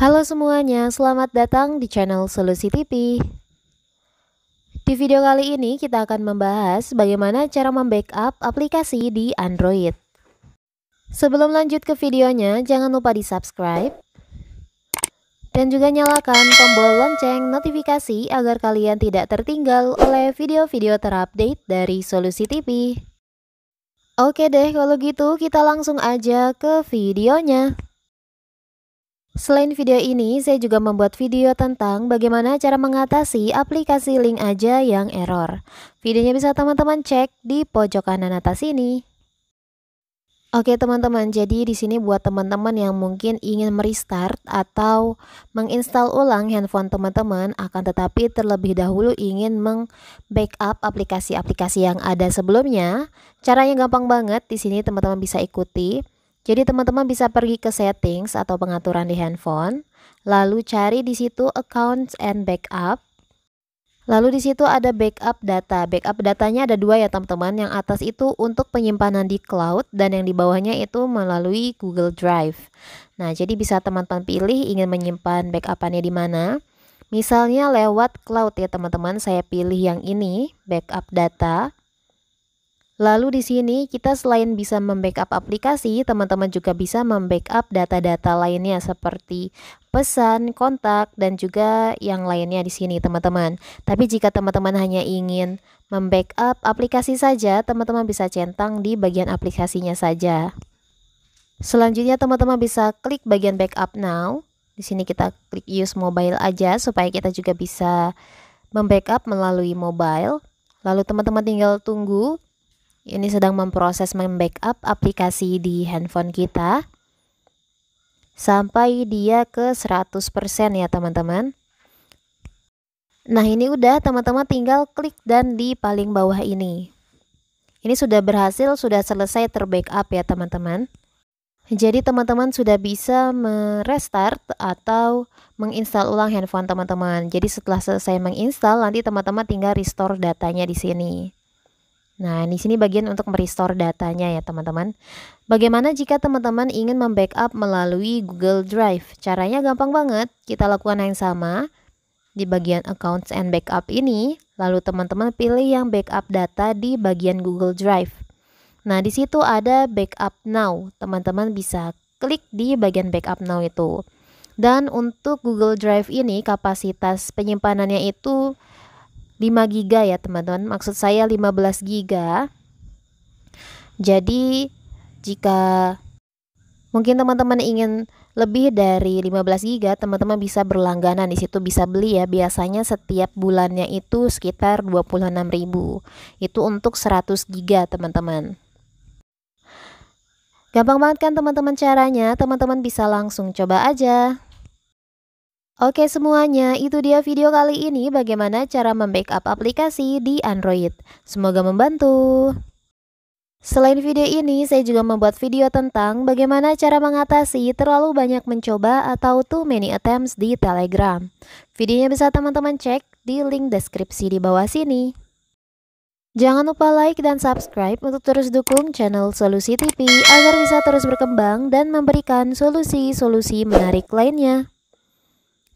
Halo semuanya, selamat datang di channel Solusi TV. Di video kali ini kita akan membahas bagaimana cara membackup aplikasi di Android. Sebelum lanjut ke videonya, jangan lupa di subscribe dan juga nyalakan tombol lonceng notifikasi agar kalian tidak tertinggal oleh video-video terupdate dari Solusi TV. Oke deh, kalau gitu kita langsung aja ke videonya. Selain video ini, saya juga membuat video tentang bagaimana cara mengatasi aplikasi link aja yang error. Videonya bisa teman-teman cek di pojok kanan atas ini. Oke teman-teman, jadi di sini buat teman-teman yang mungkin ingin merestart atau menginstal ulang handphone teman-teman, akan tetapi terlebih dahulu ingin meng-backup aplikasi-aplikasi yang ada sebelumnya. Caranya gampang banget, di sini teman-teman bisa ikuti. Jadi teman-teman bisa pergi ke settings atau pengaturan di handphone, lalu cari di situ accounts and backup. Lalu di situ ada backup data. Backup datanya ada dua ya teman-teman. Yang atas itu untuk penyimpanan di cloud dan yang di bawahnya itu melalui Google Drive. Nah, jadi bisa teman-teman pilih ingin menyimpan backupannya di mana. Misalnya lewat cloud ya teman-teman, saya pilih yang ini, backup data. Lalu di sini kita selain bisa membackup aplikasi, teman-teman juga bisa membackup data-data lainnya seperti pesan, kontak, dan juga yang lainnya di sini teman-teman. Tapi jika teman-teman hanya ingin membackup aplikasi saja, teman-teman bisa centang di bagian aplikasinya saja. Selanjutnya teman-teman bisa klik bagian backup now. Di sini kita klik use mobile aja supaya kita juga bisa membackup melalui mobile. Lalu teman-teman tinggal tunggu ini sedang memproses membackup aplikasi di handphone kita sampai dia ke 100% ya teman-teman. Nah ini udah teman-teman tinggal klik dan di paling bawah ini. Ini sudah berhasil, sudah selesai terbackup ya teman-teman. Jadi teman-teman sudah bisa merestart atau menginstal ulang handphone teman-teman. Jadi setelah selesai menginstal, nanti teman-teman tinggal restore datanya di sini. Nah, di sini bagian untuk merestore datanya ya, teman-teman. Bagaimana jika teman-teman ingin membackup melalui Google Drive? Caranya gampang banget. Kita lakukan yang sama di bagian Accounts and Backup ini, lalu teman-teman pilih yang backup data di bagian Google Drive. Nah, di situ ada Backup Now. Teman-teman bisa klik di bagian Backup Now itu. Dan untuk Google Drive ini kapasitas penyimpanannya itu 5 giga ya teman-teman maksud saya 15 giga jadi jika mungkin teman-teman ingin lebih dari 15 giga teman-teman bisa berlangganan di situ bisa beli ya biasanya setiap bulannya itu sekitar 26.000 itu untuk 100 giga teman-teman Gampang banget kan teman-teman caranya, teman-teman bisa langsung coba aja. Oke semuanya, itu dia video kali ini bagaimana cara membackup aplikasi di Android. Semoga membantu. Selain video ini, saya juga membuat video tentang bagaimana cara mengatasi terlalu banyak mencoba atau too many attempts di Telegram. Videonya bisa teman-teman cek di link deskripsi di bawah sini. Jangan lupa like dan subscribe untuk terus dukung channel Solusi TV agar bisa terus berkembang dan memberikan solusi-solusi menarik lainnya.